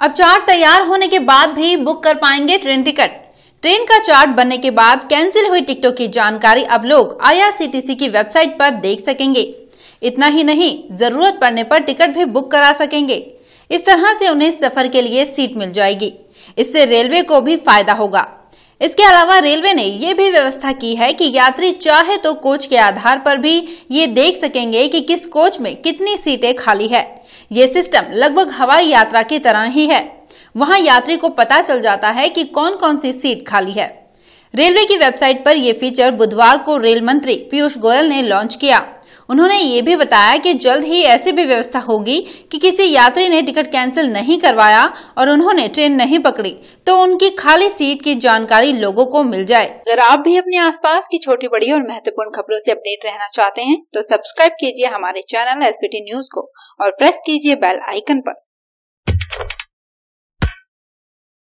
अब चार्ट तैयार होने के बाद भी बुक कर पाएंगे ट्रेन टिकट ट्रेन का चार्ट बनने के बाद कैंसिल हुई टिकटों की जानकारी अब लोग आईआरसीटीसी की वेबसाइट पर देख सकेंगे इतना ही नहीं जरूरत पड़ने पर टिकट भी बुक करा सकेंगे इस तरह से उन्हें सफर के लिए सीट मिल जाएगी इससे रेलवे को भी फायदा होगा इसके अलावा रेलवे ने ये भी व्यवस्था की है कि यात्री चाहे तो कोच के आधार पर भी ये देख सकेंगे कि किस कोच में कितनी सीटें खाली है ये सिस्टम लगभग हवाई यात्रा की तरह ही है वहाँ यात्री को पता चल जाता है कि कौन कौन सी सीट खाली है रेलवे की वेबसाइट पर यह फीचर बुधवार को रेल मंत्री पीयूष गोयल ने लॉन्च किया उन्होंने ये भी बताया कि जल्द ही ऐसी भी व्यवस्था होगी कि किसी यात्री ने टिकट कैंसिल नहीं करवाया और उन्होंने ट्रेन नहीं पकड़ी तो उनकी खाली सीट की जानकारी लोगों को मिल जाए अगर आप भी अपने आसपास की छोटी बड़ी और महत्वपूर्ण खबरों से अपडेट रहना चाहते हैं तो सब्सक्राइब कीजिए हमारे चैनल एस न्यूज को और प्रेस कीजिए बेल आइकन आरोप